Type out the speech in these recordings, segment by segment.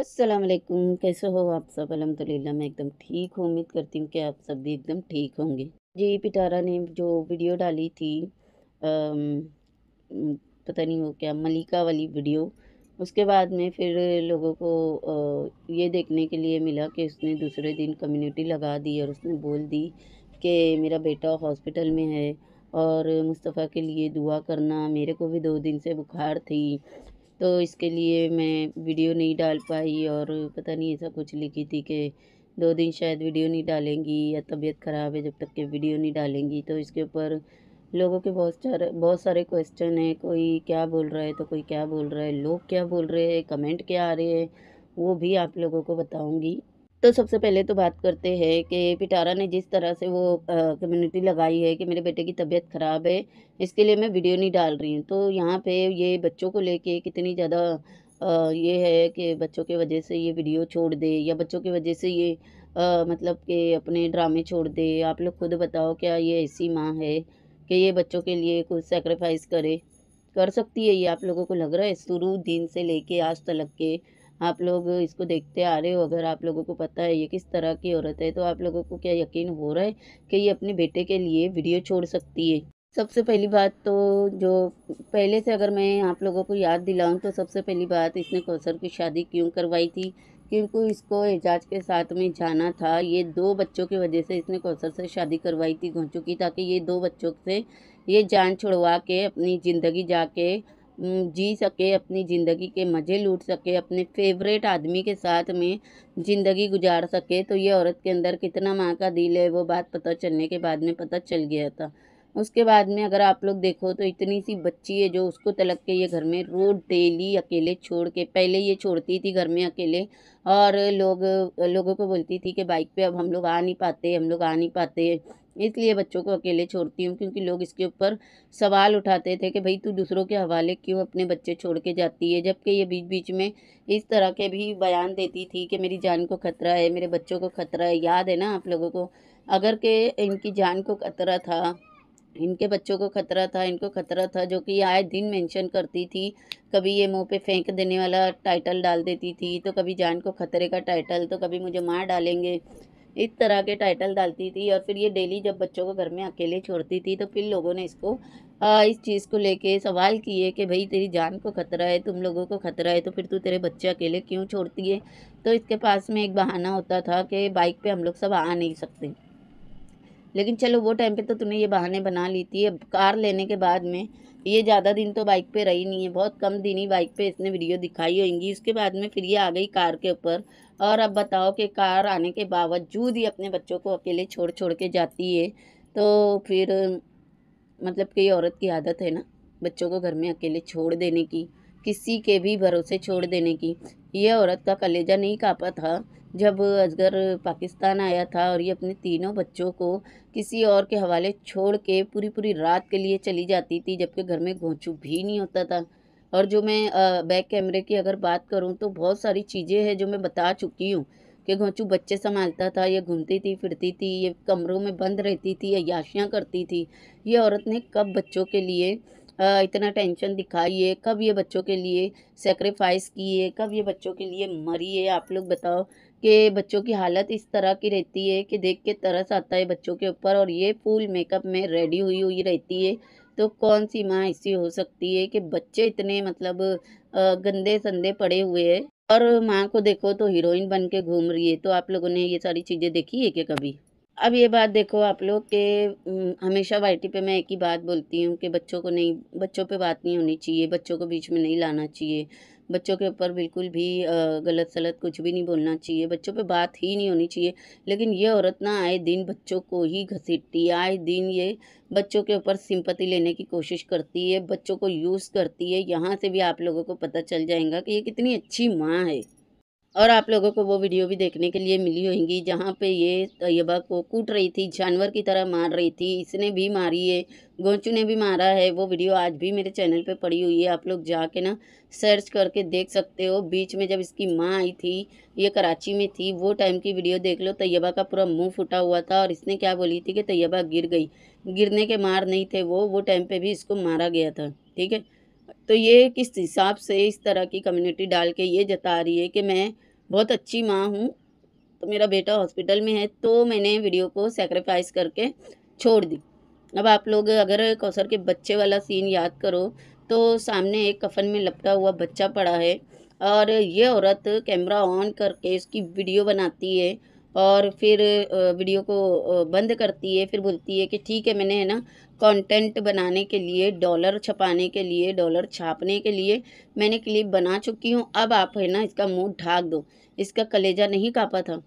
अस्सलाम वालेकुम कैसे हो आप सब अलहमदिल्ला मैं एकदम ठीक हूँ उम्मीद करती हूँ कि आप सब भी एकदम ठीक होंगे जी पिटारा ने जो वीडियो डाली थी आम, पता नहीं वो क्या मलिका वाली वीडियो उसके बाद में फिर लोगों को आ, ये देखने के लिए मिला कि उसने दूसरे दिन कम्युनिटी लगा दी और उसने बोल दी कि मेरा बेटा हॉस्पिटल में है और मुस्तफ़ा के लिए दुआ करना मेरे को भी दो दिन से बुखार थी तो इसके लिए मैं वीडियो नहीं डाल पाई और पता नहीं ऐसा कुछ लिखी थी कि दो दिन शायद वीडियो नहीं डालेंगी या तबीयत ख़राब है जब तक के वीडियो नहीं डालेंगी तो इसके ऊपर लोगों के बहुत सारे बहुत सारे क्वेश्चन हैं कोई क्या बोल रहा है तो कोई क्या बोल रहा है लोग क्या बोल रहे हैं कमेंट क्या आ रहे हैं वो भी आप लोगों को बताऊंगी तो सबसे पहले तो बात करते हैं कि पिटारा ने जिस तरह से वो कम्युनिटी लगाई है कि मेरे बेटे की तबीयत ख़राब है इसके लिए मैं वीडियो नहीं डाल रही हूँ तो यहाँ पे ये बच्चों को लेके कितनी ज़्यादा ये है कि बच्चों के वजह से ये वीडियो छोड़ दे या बच्चों की वजह से ये आ, मतलब कि अपने ड्रामे छोड़ दे आप लोग खुद बताओ क्या ये ऐसी माँ है कि ये बच्चों के लिए कुछ सेक्रीफाइस करे कर सकती है ये आप लोगों को लग रहा है शुरू दिन से लेके आज तक के आप लोग इसको देखते आ रहे हो अगर आप लोगों को पता है ये किस तरह की औरत है तो आप लोगों को क्या यकीन हो रहा है कि ये अपने बेटे के लिए वीडियो छोड़ सकती है सबसे पहली बात तो जो पहले से अगर मैं आप लोगों को याद दिलाऊं तो सबसे पहली बात इसने कौसर की शादी क्यों करवाई थी क्योंकि इसको एजाज के साथ में जाना था ये दो बच्चों की वजह से इसने कौसर से शादी करवाई थी घोंचू की ताकि ये दो बच्चों से ये जान छुड़वा के अपनी ज़िंदगी जाके जी सके अपनी ज़िंदगी के मज़े लूट सके अपने फेवरेट आदमी के साथ में ज़िंदगी गुजार सके तो ये औरत के अंदर कितना माँ का दिल है वो बात पता चलने के बाद में पता चल गया था उसके बाद में अगर आप लोग देखो तो इतनी सी बच्ची है जो उसको तलक के ये घर में रोज डेली अकेले छोड़ के पहले ये छोड़ती थी घर में अकेले और लोग लोगों को बोलती थी कि बाइक पे अब हम लोग आ नहीं पाते हम लोग आ नहीं पाते इसलिए बच्चों को अकेले छोड़ती हूँ क्योंकि लोग इसके ऊपर सवाल उठाते थे कि भाई तू दूसरों के हवाले क्यों अपने बच्चे छोड़ के जाती है जबकि ये बीच बीच में इस तरह के भी बयान देती थी कि मेरी जान को खतरा है मेरे बच्चों को खतरा है याद है ना आप लोगों को अगर के इनकी जान को खतरा था इनके बच्चों को खतरा था इनको खतरा था जो कि आए दिन मेंशन करती थी कभी ये मुंह पे फेंक देने वाला टाइटल डाल देती थी तो कभी जान को खतरे का टाइटल तो कभी मुझे मार डालेंगे इस तरह के टाइटल डालती थी और फिर ये डेली जब बच्चों को घर में अकेले छोड़ती थी तो फिर लोगों ने इसको आ, इस चीज़ को लेके सवाल किए कि भाई तेरी जान को खतरा है तुम लोगों को खतरा है तो फिर तू तेरे बच्चे अकेले क्यों छोड़ती है तो इसके पास में एक बहाना होता था कि बाइक पर हम लोग सब आ नहीं सकते लेकिन चलो वो टाइम पर तो तुमने ये बहाने बना ली थी अब कार लेने के बाद में ये ज़्यादा दिन तो बाइक पे रही नहीं है बहुत कम दिन ही बाइक पे इसने वीडियो दिखाई होंगी उसके बाद में फिर ये आ गई कार के ऊपर और अब बताओ कि कार आने के बावजूद ही अपने बच्चों को अकेले छोड़ छोड़ के जाती है तो फिर मतलब कि औरत की आदत है ना बच्चों को घर में अकेले छोड़ देने की किसी के भी भरोसे छोड़ देने की ये औरत का कलेजा नहीं कापा था जब अजगर पाकिस्तान आया था और ये अपने तीनों बच्चों को किसी और के हवाले छोड़ के पूरी पूरी रात के लिए चली जाती थी जबकि घर में घोंचू भी नहीं होता था और जो मैं बैक कैमरे की अगर बात करूँ तो बहुत सारी चीज़ें हैं जो मैं बता चुकी हूँ कि घोंचू बच्चे संभालता था ये घूमती थी फिरती थी ये कमरों में बंद रहती थी याशियाँ करती थी ये औरत ने कब बच्चों के लिए इतना टेंशन दिखाई है कब ये बच्चों के लिए सेक्रीफाइस की है कब ये बच्चों के लिए मरी है आप लोग बताओ कि बच्चों की हालत इस तरह की रहती है कि देख के तरस आता है बच्चों के ऊपर और ये फुल मेकअप में रेडी हुई हुई रहती है तो कौन सी माँ ऐसी हो सकती है कि बच्चे इतने मतलब गंदे संदे पड़े हुए हैं और माँ को देखो तो हीरोइन बन के घूम रही है तो आप लोगों ने ये सारी चीज़ें देखी है क्या कभी अब ये बात देखो आप लोग के हमेशा वाइटी पे मैं एक ही बात बोलती हूँ कि बच्चों को नहीं बच्चों पे बात नहीं होनी चाहिए बच्चों को बीच में नहीं लाना चाहिए बच्चों के ऊपर बिल्कुल भी गलत सलत कुछ भी नहीं बोलना चाहिए बच्चों पे बात ही नहीं होनी चाहिए लेकिन ये औरत ना आए दिन बच्चों को ही घसीटती है आए दिन ये बच्चों के ऊपर सिंपति लेने की कोशिश करती है बच्चों को यूज़ करती है यहाँ से भी आप लोगों को पता चल जाएगा कि ये कितनी अच्छी माँ है और आप लोगों को वो वीडियो भी देखने के लिए मिली होंगी जहाँ पे ये तयबा को कूट रही थी जानवर की तरह मार रही थी इसने भी मारी है गोंचू ने भी मारा है वो वीडियो आज भी मेरे चैनल पे पड़ी हुई है आप लोग जाके ना सर्च करके देख सकते हो बीच में जब इसकी माँ आई थी ये कराची में थी वो टाइम की वीडियो देख लो तैयबा का पूरा मुँह फूटा हुआ था और इसने क्या बोली थी कि तैयबा गिर गई गिरने के मार नहीं थे वो वो टाइम पर भी इसको मारा गया था ठीक है तो ये किस हिसाब से इस तरह की कम्युनिटी डाल के ये जता रही है कि मैं बहुत अच्छी माँ हूँ तो मेरा बेटा हॉस्पिटल में है तो मैंने वीडियो को सेक्रीफाइस करके छोड़ दी अब आप लोग अगर कौसर के बच्चे वाला सीन याद करो तो सामने एक कफन में लपटा हुआ बच्चा पड़ा है और ये औरत कैमरा ऑन करके उसकी वीडियो बनाती है और फिर वीडियो को बंद करती है फिर बोलती है कि ठीक है मैंने है ना कंटेंट बनाने के लिए डॉलर छपाने के लिए डॉलर छापने के लिए मैंने क्लिप बना चुकी हूँ अब आप है ना इसका मुंह ढाक दो इसका कलेजा नहीं कापा था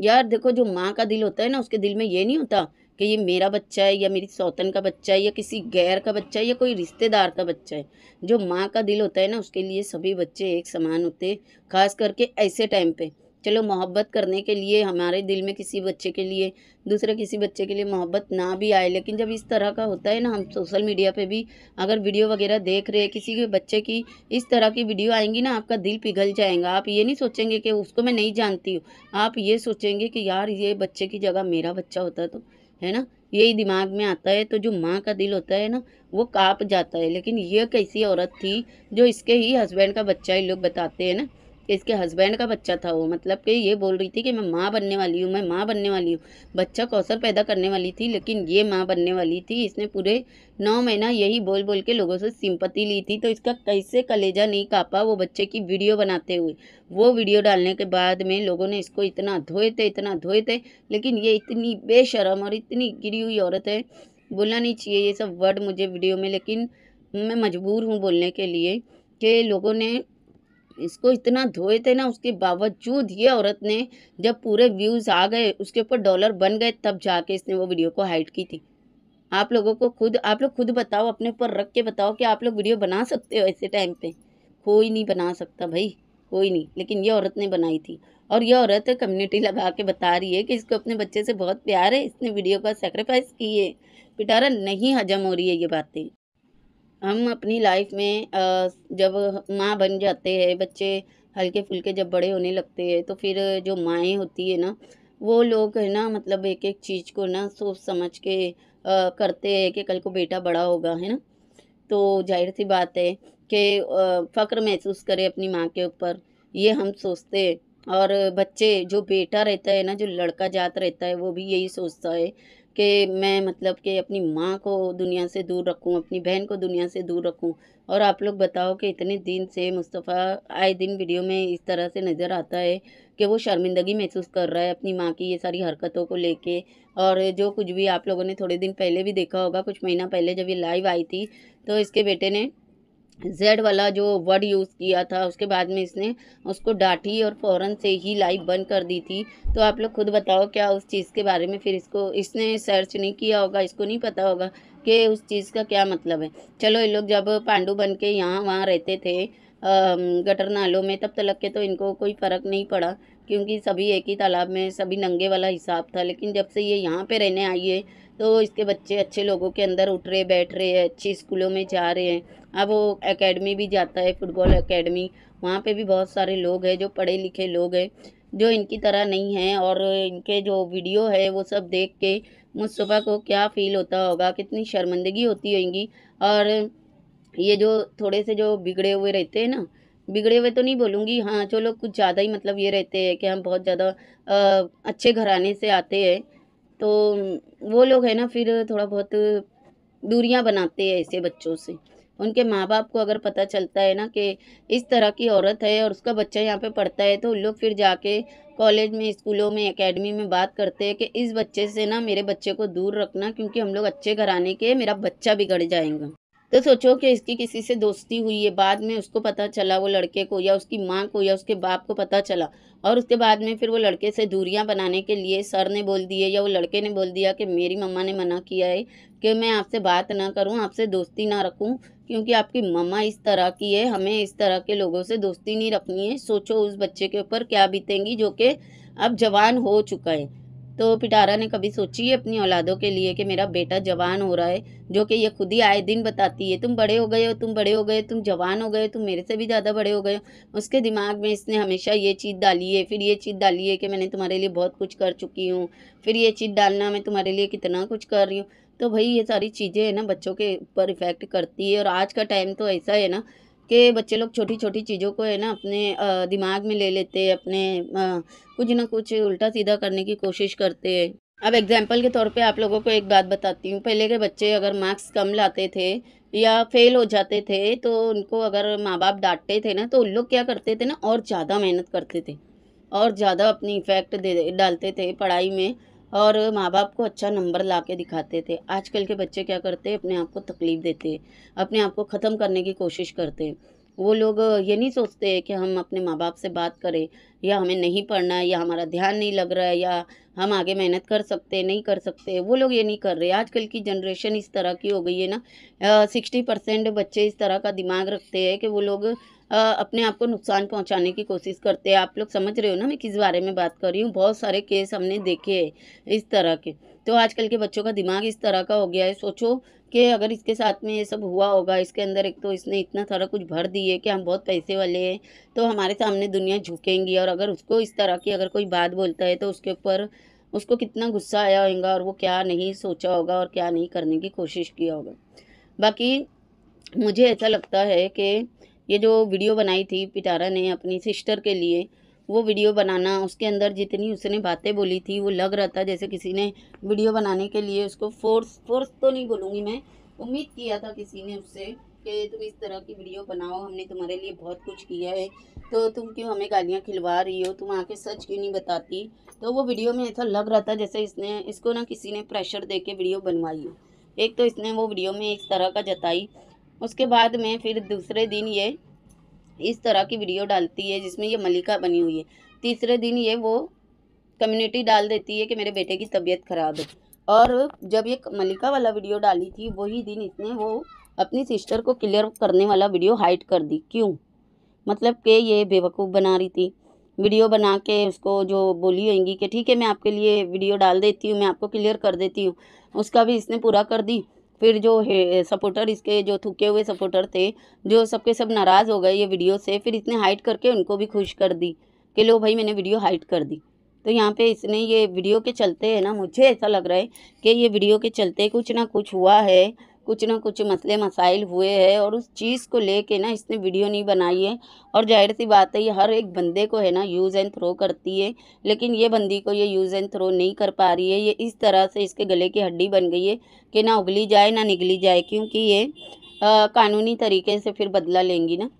यार देखो जो माँ का दिल होता है ना उसके दिल में ये नहीं होता कि ये मेरा बच्चा है या मेरी सौतन का बच्चा है या किसी गैर का बच्चा है या कोई रिश्तेदार का बच्चा है जो माँ का दिल होता है ना उसके लिए सभी बच्चे एक समान होते खास करके ऐसे टाइम पर चलो मोहब्बत करने के लिए हमारे दिल में किसी बच्चे के लिए दूसरे किसी बच्चे के लिए मोहब्बत ना भी आए लेकिन जब इस तरह का होता है ना हम सोशल मीडिया पे भी अगर वीडियो वगैरह देख रहे हैं किसी के बच्चे की इस तरह की वीडियो आएंगी ना आपका दिल पिघल जाएगा आप ये नहीं सोचेंगे कि उसको मैं नहीं जानती हूँ आप ये सोचेंगे कि यार ये बच्चे की जगह मेरा बच्चा होता तो है ना यही दिमाग में आता है तो जो माँ का दिल होता है ना वो काँप जाता है लेकिन ये कैसी औरत थी जो इसके ही हस्बैंड का बच्चा ही लोग बताते हैं ना कि इसके हस्बैंड का बच्चा था वो मतलब कि ये बोल रही थी कि मैं माँ बनने वाली हूँ मैं माँ बनने वाली हूँ बच्चा कौशल पैदा करने वाली थी लेकिन ये माँ बनने वाली थी इसने पूरे नौ महीना यही बोल बोल के लोगों से सिंपत्ति ली थी तो इसका कैसे कलेजा नहीं कापा वो बच्चे की वीडियो बनाते हुए वो वीडियो डालने के बाद में लोगों ने इसको इतना धोए थे इतना धोए थे लेकिन ये इतनी बेशरम और इतनी गिरी हुई औरत है बोलना नहीं चाहिए ये सब वर्ड मुझे वीडियो में लेकिन मैं मजबूर हूँ बोलने के लिए कि लोगों ने इसको इतना धोए थे ना उसके बावजूद ये औरत ने जब पूरे व्यूज़ आ गए उसके ऊपर डॉलर बन गए तब जाके इसने वो वीडियो को हाइड की थी आप लोगों को खुद आप लोग खुद बताओ अपने ऊपर रख के बताओ कि आप लोग वीडियो बना सकते हो ऐसे टाइम पे कोई नहीं बना सकता भाई कोई नहीं लेकिन ये औरत ने बनाई थी और ये औरत कम्युनिटी लगा के बता रही है कि इसको अपने बच्चे से बहुत प्यार है इसने वीडियो का सेक्रीफाइस की है पिटारा नहीं हजम हो रही है ये बातें हम अपनी लाइफ में जब माँ बन जाते हैं बच्चे हल्के फुल्के जब बड़े होने लगते हैं तो फिर जो माएँ होती है ना वो लोग है ना मतलब एक एक चीज़ को ना सोच समझ के करते हैं कि कल को बेटा बड़ा होगा है ना तो जाहिर सी बात है कि फ़क्र महसूस करे अपनी माँ के ऊपर ये हम सोचते हैं और बच्चे जो बेटा रहता है ना जो लड़का जात रहता है वो भी यही सोचता है कि मैं मतलब कि अपनी माँ को दुनिया से दूर रखूँ अपनी बहन को दुनिया से दूर रखूँ और आप लोग बताओ कि इतने दिन से मुस्तफ़ा आए दिन वीडियो में इस तरह से नज़र आता है कि वो शर्मिंदगी महसूस कर रहा है अपनी माँ की ये सारी हरकतों को लेके और जो कुछ भी आप लोगों ने थोड़े दिन पहले भी देखा होगा कुछ महीना पहले जब ये लाइव आई थी तो इसके बेटे ने जेड वाला जो वर्ड यूज़ किया था उसके बाद में इसने उसको डांटी और फ़ौरन से ही लाइव बंद कर दी थी तो आप लोग खुद बताओ क्या उस चीज़ के बारे में फिर इसको इसने सर्च नहीं किया होगा इसको नहीं पता होगा कि उस चीज़ का क्या मतलब है चलो ये लोग जब पांडु बन के यहाँ वहाँ रहते थे गटर नालों में तब तलक के तो इनको कोई फ़र्क नहीं पड़ा क्योंकि सभी एक ही तालाब में सभी नंगे वाला हिसाब था लेकिन जब से ये यहाँ पे रहने आई है तो इसके बच्चे अच्छे लोगों के अंदर उठ रहे बैठ रहे हैं अच्छे स्कूलों में जा रहे हैं अब वो एकेडमी भी जाता है फुटबॉल एकेडमी वहाँ पे भी बहुत सारे लोग हैं जो पढ़े लिखे लोग हैं जो इनकी तरह नहीं हैं और इनके जो वीडियो है वो सब देख के मुस्तफ़ा को क्या फील होता होगा कितनी शर्मंदगी होती होगी और ये जो थोड़े से जो बिगड़े हुए रहते हैं ना बिगड़े हुए तो नहीं बोलूँगी हाँ जो लोग कुछ ज़्यादा ही मतलब ये रहते हैं कि हम बहुत ज़्यादा अच्छे घराने से आते हैं तो वो लोग है ना फिर थोड़ा बहुत दूरियां बनाते हैं ऐसे बच्चों से उनके माँ बाप को अगर पता चलता है ना कि इस तरह की औरत है और उसका बच्चा यहाँ पे पढ़ता है तो उन लोग फिर जाके कॉलेज में स्कूलों में एकेडमी में बात करते हैं कि इस बच्चे से ना मेरे बच्चे को दूर रखना क्योंकि हम लोग अच्छे घराने के मेरा बच्चा बिगड़ जाएगा तो सोचो कि इसकी किसी से दोस्ती हुई है बाद में उसको पता चला वो लड़के को या उसकी माँ को या उसके बाप को पता चला और उसके बाद में फिर वो लड़के से दूरियां बनाने के लिए सर ने बोल दिए या वो लड़के ने बोल दिया कि मेरी मम्मा ने मना किया है कि मैं आपसे बात ना करूँ आपसे दोस्ती ना रखूँ क्योंकि आपकी मम्मा इस तरह की है हमें इस तरह के लोगों से दोस्ती नहीं रखनी है सोचो उस बच्चे के ऊपर क्या बीतेंगी जो कि अब जवान हो चुका है तो पिटारा ने कभी सोची है अपनी औलादों के लिए कि मेरा बेटा जवान हो रहा है जो कि ये खुद ही आए दिन बताती है तुम बड़े हो गए हो तुम बड़े हो गए तुम जवान हो गए तुम मेरे से भी ज़्यादा बड़े हो गए हो उसके दिमाग में इसने हमेशा ये चीज़ डाली है फिर ये चीज़ डाली है कि मैंने तुम्हारे लिए बहुत कुछ कर चुकी हूँ फिर ये चीज़ डालना मैं तुम्हारे लिए कितना कुछ कर रही हूँ तो भाई ये सारी चीज़ें है ना बच्चों के ऊपर इफ़ेक्ट करती है और आज का टाइम तो ऐसा है ना कि बच्चे लोग छोटी छोटी चीज़ों को है ना अपने दिमाग में ले लेते हैं अपने कुछ ना कुछ उल्टा सीधा करने की कोशिश करते हैं अब एग्जाम्पल के तौर पे आप लोगों को एक बात बताती हूँ पहले के बच्चे अगर मार्क्स कम लाते थे या फेल हो जाते थे तो उनको अगर माँ बाप डांटते थे ना तो उन लोग क्या करते थे ना और ज़्यादा मेहनत करते थे और ज़्यादा अपनी इफ़ेक्ट दे डालते थे पढ़ाई में और माँ बाप को अच्छा नंबर ला के दिखाते थे आजकल के बच्चे क्या करते हैं अपने आप को तकलीफ़ देते अपने आप को ख़त्म करने की कोशिश करते वो लोग ये नहीं सोचते कि हम अपने माँ बाप से बात करें या हमें नहीं पढ़ना है या हमारा ध्यान नहीं लग रहा है या हम आगे मेहनत कर सकते नहीं कर सकते वो लोग ये नहीं कर रहे आजकल की जनरेशन इस तरह की हो गई है ना सिक्सटी परसेंट बच्चे इस तरह का दिमाग रखते हैं कि वो लोग अपने आप को नुकसान पहुंचाने की कोशिश करते हैं आप लोग समझ रहे हो ना मैं किस बारे में बात कर रही हूँ बहुत सारे केस हमने देखे इस तरह के तो आजकल के बच्चों का दिमाग इस तरह का हो गया है सोचो कि अगर इसके साथ में ये सब हुआ होगा इसके अंदर एक तो इसने इतना सारा कुछ भर दिए कि हम बहुत पैसे वाले हैं तो हमारे सामने दुनिया झुकेंगी और अगर उसको इस तरह की अगर कोई बात बोलता है तो उसके ऊपर उसको कितना गुस्सा आया होगा और वो क्या नहीं सोचा होगा और क्या नहीं करने की कोशिश किया होगा बाकी मुझे ऐसा लगता है कि ये जो वीडियो बनाई थी पिटारा ने अपनी सिस्टर के लिए वो वीडियो बनाना उसके अंदर जितनी उसने बातें बोली थी वो लग रहा था जैसे किसी ने वीडियो बनाने के लिए उसको फोर्स फोर्स तो नहीं बोलूँगी मैं उम्मीद किया था किसी ने उससे कि तुम इस तरह की वीडियो बनाओ हमने तुम्हारे लिए बहुत कुछ किया है तो तुम क्यों हमें गालियाँ खिलवा रही हो तुम आके सच क्यों नहीं बताती तो वो वीडियो में ऐसा लग रहा था जैसे इसने इसको ना किसी ने प्रेशर दे के वीडियो बनवाई हो एक तो इसने वो वीडियो में इस तरह का जताई उसके बाद में फिर दूसरे दिन ये इस तरह की वीडियो डालती है जिसमें ये मलिका बनी हुई है तीसरे दिन ये वो कम्युनिटी डाल देती है कि मेरे बेटे की तबीयत ख़राब है और जब ये मलिका वाला वीडियो डाली थी वही दिन इसने वो अपनी सिस्टर को क्लियर करने वाला वीडियो हाइट कर दी क्यों मतलब कि ये बेवकूफ़ बना रही थी वीडियो बना के उसको जो बोली होंगी कि ठीक है मैं आपके लिए वीडियो डाल देती हूँ मैं आपको क्लियर कर देती हूँ उसका भी इसने पूरा कर दी फिर जो है सपोर्टर इसके जो थूके हुए सपोर्टर थे जो सबके सब नाराज़ हो गए ये वीडियो से फिर इसने हाइट करके उनको भी खुश कर दी कि लो भाई मैंने वीडियो हाइट कर दी तो यहाँ पे इसने ये वीडियो के चलते है ना मुझे ऐसा लग रहा है कि ये वीडियो के चलते कुछ ना कुछ हुआ है कुछ ना कुछ मसले मसाइल हुए हैं और उस चीज़ को लेके ना इसने वीडियो नहीं बनाई है और जाहिर सी बात है ये हर एक बंदे को है ना यूज़ एंड थ्रो करती है लेकिन ये बंदी को ये यूज़ एंड थ्रो नहीं कर पा रही है ये इस तरह से इसके गले की हड्डी बन गई है कि ना उगली जाए ना निगली जाए क्योंकि ये आ, कानूनी तरीके से फिर बदला लेंगी ना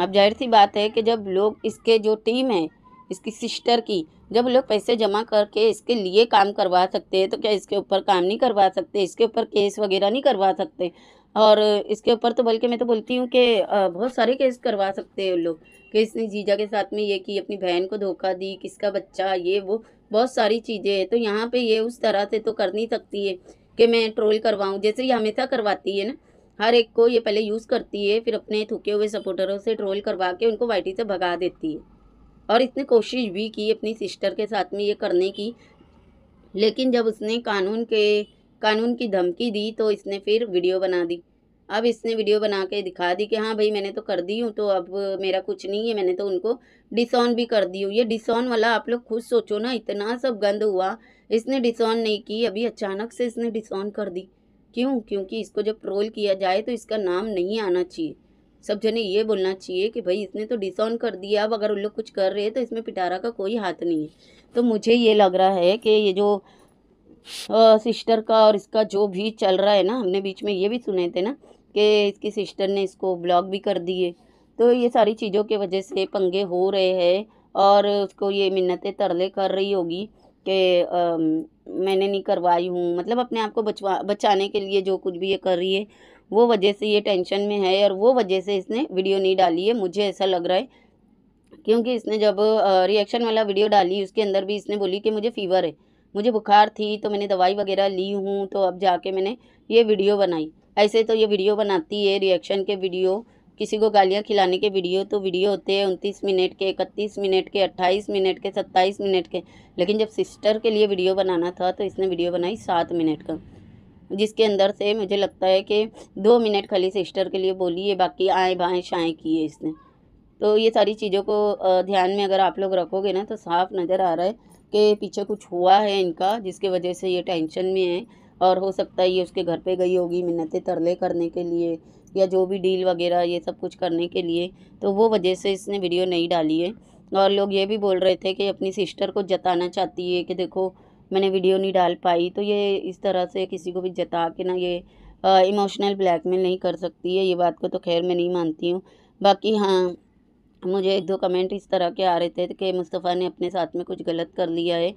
अब जाहिर सी बात है कि जब लोग इसके जो टीम है इसकी सिस्टर की जब लोग पैसे जमा करके इसके लिए काम करवा सकते हैं तो क्या इसके ऊपर काम नहीं करवा सकते इसके ऊपर केस वगैरह नहीं करवा सकते और इसके ऊपर तो बल्कि मैं तो बोलती हूँ कि बहुत सारे केस करवा सकते हैं लोग कि इसने जीजा के साथ में ये की अपनी बहन को धोखा दी किसका बच्चा ये वो बहुत सारी चीज़ें हैं तो यहाँ पे ये उस तरह से तो कर नहीं सकती है कि मैं ट्रोल करवाऊँ जैसे ये हमेशा करवाती है ना हर एक को ये पहले यूज़ करती है फिर अपने थूके हुए सपोर्टरों से ट्रोल करवा के उनको वाइटी से भगा देती है और इसने कोशिश भी की अपनी सिस्टर के साथ में ये करने की लेकिन जब उसने कानून के कानून की धमकी दी तो इसने फिर वीडियो बना दी अब इसने वीडियो बना के दिखा दी कि हाँ भाई मैंने तो कर दी हूँ तो अब मेरा कुछ नहीं है मैंने तो उनको डिसऑन भी कर दी हूँ ये डिसऑन वाला आप लोग खुद सोचो ना इतना सब गंद हुआ इसने डिसऑन नहीं की अभी अचानक से इसने डिसऑन कर दी क्यों क्योंकि इसको जब ट्रोल किया जाए तो इसका नाम नहीं आना चाहिए सब जने ये बोलना चाहिए कि भाई इसने तो डिसऑन कर दिया अब अगर उन लोग कुछ कर रहे हैं तो इसमें पिटारा का कोई हाथ नहीं है तो मुझे ये लग रहा है कि ये जो आ, सिस्टर का और इसका जो भी चल रहा है ना हमने बीच में ये भी सुने थे ना कि इसकी सिस्टर ने इसको ब्लॉक भी कर दिए तो ये सारी चीज़ों के वजह से पंगे हो रहे हैं और उसको ये मिन्नतें तरले कर रही होगी कि मैंने नहीं करवाई हूँ मतलब अपने आप को बचवा बचाने के लिए जो कुछ भी ये कर रही है वो वजह से ये टेंशन में है और वो वजह से इसने वीडियो नहीं डाली है मुझे ऐसा लग रहा है क्योंकि इसने जब रिएक्शन वाला वीडियो डाली उसके अंदर भी इसने बोली कि मुझे फ़ीवर है मुझे बुखार थी तो मैंने दवाई वगैरह ली हूँ तो अब जाके मैंने ये वीडियो बनाई ऐसे तो ये वीडियो बनाती है रिएक्शन के वीडियो किसी को गालियाँ खिलाने के वीडियो तो वीडियो होते हैं उनतीस मिनट के इकतीस मिनट के अट्ठाईस मिनट के सत्ताईस मिनट के लेकिन जब सिस्टर के लिए वीडियो बनाना था तो इसने वीडियो बनाई सात मिनट का जिसके अंदर से मुझे लगता है कि दो मिनट खाली सिस्टर के लिए बोली है बाकी आए बाएँ शाएँ किए इसने तो ये सारी चीज़ों को ध्यान में अगर आप लोग रखोगे ना तो साफ नज़र आ रहा है कि पीछे कुछ हुआ है इनका जिसके वजह से ये टेंशन में है और हो सकता है ये उसके घर पे गई होगी मिन्नतें तरले करने के लिए या जो भी डील वगैरह ये सब कुछ करने के लिए तो वो वजह से इसने वीडियो नहीं डाली है और लोग ये भी बोल रहे थे कि अपनी सिस्टर को जताना चाहती है कि देखो मैंने वीडियो नहीं डाल पाई तो ये इस तरह से किसी को भी जता के ना ये इमोशनल ब्लैकमेल नहीं कर सकती है ये बात को तो खैर मैं नहीं मानती हूँ बाकी हाँ मुझे एक दो कमेंट इस तरह के आ रहे थे कि मुस्तफ़ा ने अपने साथ में कुछ गलत कर लिया है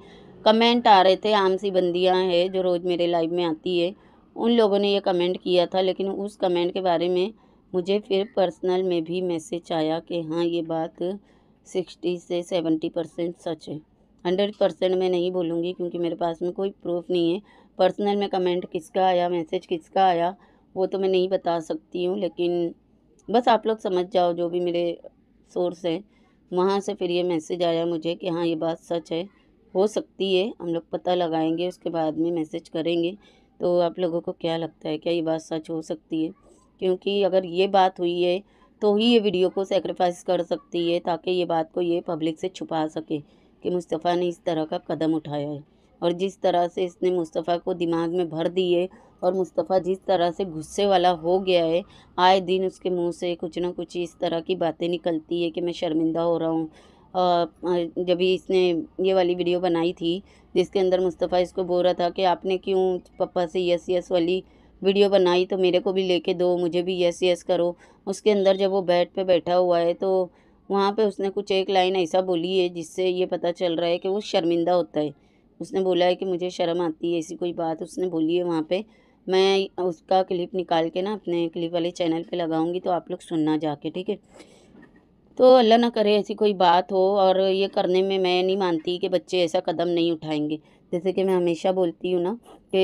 कमेंट आ रहे थे आम सी बंदियाँ हैं जो रोज़ मेरे लाइव में आती है उन लोगों ने ये कमेंट किया था लेकिन उस कमेंट के बारे में मुझे फिर पर्सनल में भी मैसेज आया कि हाँ ये बात सिक्सटी से सेवेंटी परसेंट सच है हंड्रेड परसेंट मैं नहीं बोलूँगी क्योंकि मेरे पास में कोई प्रूफ नहीं है पर्सनल में कमेंट किसका आया मैसेज किसका आया वो तो मैं नहीं बता सकती हूँ लेकिन बस आप लोग समझ जाओ जो भी मेरे सोर्स हैं वहाँ से फिर ये मैसेज आया मुझे कि हाँ ये बात सच है हो सकती है हम लोग पता लगाएंगे उसके बाद में मैसेज करेंगे तो आप लोगों को क्या लगता है क्या ये बात सच हो सकती है क्योंकि अगर ये बात हुई है तो ही ये वीडियो को सेक्रीफाइस कर सकती है ताकि ये बात को ये पब्लिक से छुपा सके कि मुस्तफ़ा ने इस तरह का कदम उठाया है और जिस तरह से इसने मुस्तफ़ा को दिमाग में भर दिए और मुस्तफ़ा जिस तरह से गुस्से वाला हो गया है आए दिन उसके मुंह से कुछ ना कुछ इस तरह की बातें निकलती है कि मैं शर्मिंदा हो रहा हूँ जब भी इसने ये वाली वीडियो बनाई थी जिसके अंदर मुस्तफ़ा इसको बोल रहा था कि आपने क्यों पापा से यस यस वाली वीडियो बनाई तो मेरे को भी लेके दो मुझे भी यस यस करो उसके अंदर जब वो बेड पे बैठा हुआ है तो वहाँ पे उसने कुछ एक लाइन ऐसा बोली है जिससे ये पता चल रहा है कि वो शर्मिंदा होता है उसने बोला है कि मुझे शर्म आती है ऐसी कोई बात उसने बोली है वहाँ पे मैं उसका क्लिप निकाल के ना अपने क्लिप वाले चैनल पे लगाऊंगी तो आप लोग सुनना जाके ठीक है तो अल्लाह ना करे ऐसी कोई बात हो और ये करने में मैं नहीं मानती कि बच्चे ऐसा कदम नहीं उठाएंगे जैसे कि मैं हमेशा बोलती हूँ ना कि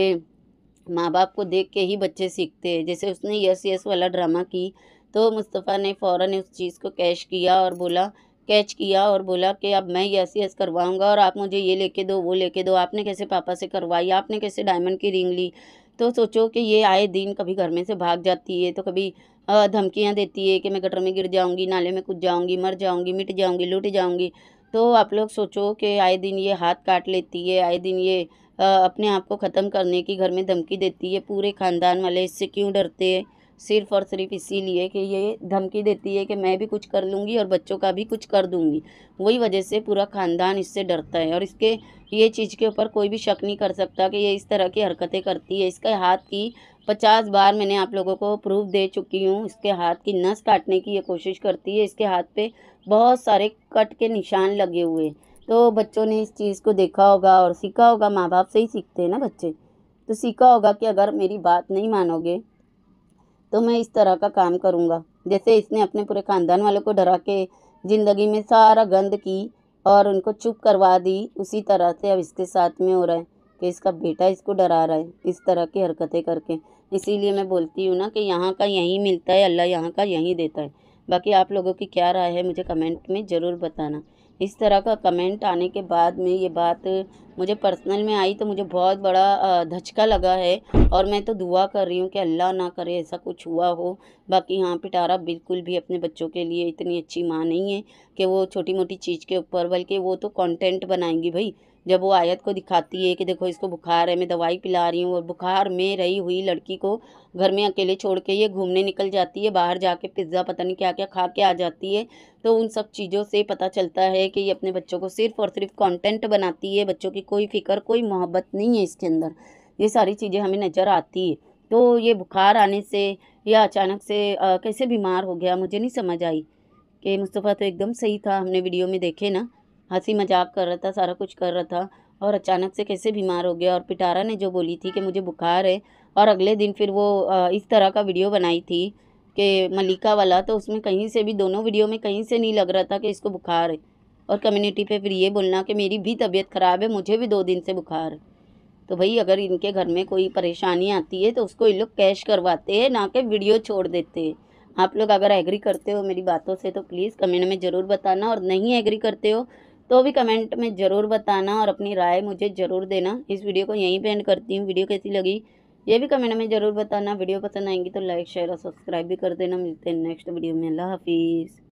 माँ बाप को देख के ही बच्चे सीखते हैं जैसे उसने यस यस वाला ड्रामा की तो मुस्तफ़ा ने फ़ौर उस चीज़ को कैश किया और बोला कैच किया और बोला कि अब मैं यस यस करवाऊंगा और आप मुझे ये लेके दो वो लेके दो आपने कैसे पापा से करवाई आपने कैसे डायमंड की रिंग ली तो सोचो कि ये आए दिन कभी घर में से भाग जाती है तो कभी धमकियाँ देती है कि मैं गटर में गिर जाऊँगी नाले में कुछ जाऊँगी मर जाऊँगी मिट जाऊँगी लुट जाऊँगी तो आप लोग सोचो कि आए दिन ये हाथ काट लेती है आए दिन ये अपने आप को ख़त्म करने की घर में धमकी देती है पूरे ख़ानदान वाले इससे क्यों डरते हैं सिर्फ़ और सिर्फ इसीलिए कि ये धमकी देती है कि मैं भी कुछ कर लूँगी और बच्चों का भी कुछ कर दूँगी वही वजह से पूरा ख़ानदान इससे डरता है और इसके ये चीज़ के ऊपर कोई भी शक नहीं कर सकता कि ये इस तरह की हरकतें करती है इसके हाथ की पचास बार मैंने आप लोगों को प्रूफ दे चुकी हूँ इसके हाथ की नस काटने की ये कोशिश करती है इसके हाथ पे बहुत सारे कट के निशान लगे हुए तो बच्चों ने इस चीज़ को देखा होगा और सीखा होगा माँ बाप से ही सीखते हैं ना बच्चे तो सीखा होगा कि अगर मेरी बात नहीं मानोगे तो मैं इस तरह का काम करूँगा जैसे इसने अपने पूरे ख़ानदान वालों को डरा के ज़िंदगी में सारा गंद की और उनको चुप करवा दी उसी तरह से अब इसके साथ में हो रहा है कि इसका बेटा इसको डरा रहा है इस तरह की हरकतें करके इसीलिए मैं बोलती हूँ ना कि यहाँ का यहीं मिलता है अल्लाह यहाँ का यहीं देता है बाकी आप लोगों की क्या राय है मुझे कमेंट में ज़रूर बताना इस तरह का कमेंट आने के बाद में ये बात मुझे पर्सनल में आई तो मुझे बहुत बड़ा धचका लगा है और मैं तो दुआ कर रही हूँ कि अल्लाह ना करे ऐसा कुछ हुआ हो बाकी हाँ पिटारा बिल्कुल भी अपने बच्चों के लिए इतनी अच्छी माँ नहीं है कि वो छोटी मोटी चीज़ के ऊपर बल्कि वो तो कंटेंट बनाएंगी भाई जब वो आयत को दिखाती है कि देखो इसको बुखार है मैं दवाई पिला रही हूँ और बुखार में रही हुई लड़की को घर में अकेले छोड़ के ये घूमने निकल जाती है बाहर जाके पिज़्ज़ा पता नहीं क्या क्या खा के आ जाती है तो उन सब चीज़ों से पता चलता है कि ये अपने बच्चों को सिर्फ और सिर्फ कॉन्टेंट बनाती है बच्चों की कोई फ़िक्र कोई मोहब्बत नहीं है इसके अंदर ये सारी चीज़ें हमें नज़र आती है तो ये बुखार आने से या अचानक से कैसे बीमार हो गया मुझे नहीं समझ आई कि मुस्तफ़ा तो एकदम सही था हमने वीडियो में देखे ना हंसी मजाक कर रहा था सारा कुछ कर रहा था और अचानक से कैसे बीमार हो गया और पिटारा ने जो बोली थी कि मुझे बुखार है और अगले दिन फिर वो इस तरह का वीडियो बनाई थी कि मलिका वाला तो उसमें कहीं से भी दोनों वीडियो में कहीं से नहीं लग रहा था कि इसको बुखार है और कम्युनिटी पे फिर ये बोलना कि मेरी भी तबीयत ख़राब है मुझे भी दो दिन से बुखार है तो भाई अगर इनके घर में कोई परेशानी आती है तो उसको ये लोग कैश करवाते हैं ना कि वीडियो छोड़ देते हैं आप लोग अगर एग्री करते हो मेरी बातों से तो प्लीज़ कमेंट में ज़रूर बताना और नहीं एग्री करते हो तो भी कमेंट में ज़रूर बताना और अपनी राय मुझे ज़रूर देना इस वीडियो को यहीं पे एंड करती हूँ वीडियो कैसी लगी ये भी कमेंट में ज़रूर बताना वीडियो पसंद आएंगी तो लाइक शेयर और सब्सक्राइब भी कर देना मिलते हैं नेक्स्ट वीडियो में अल्लाह हाफिज़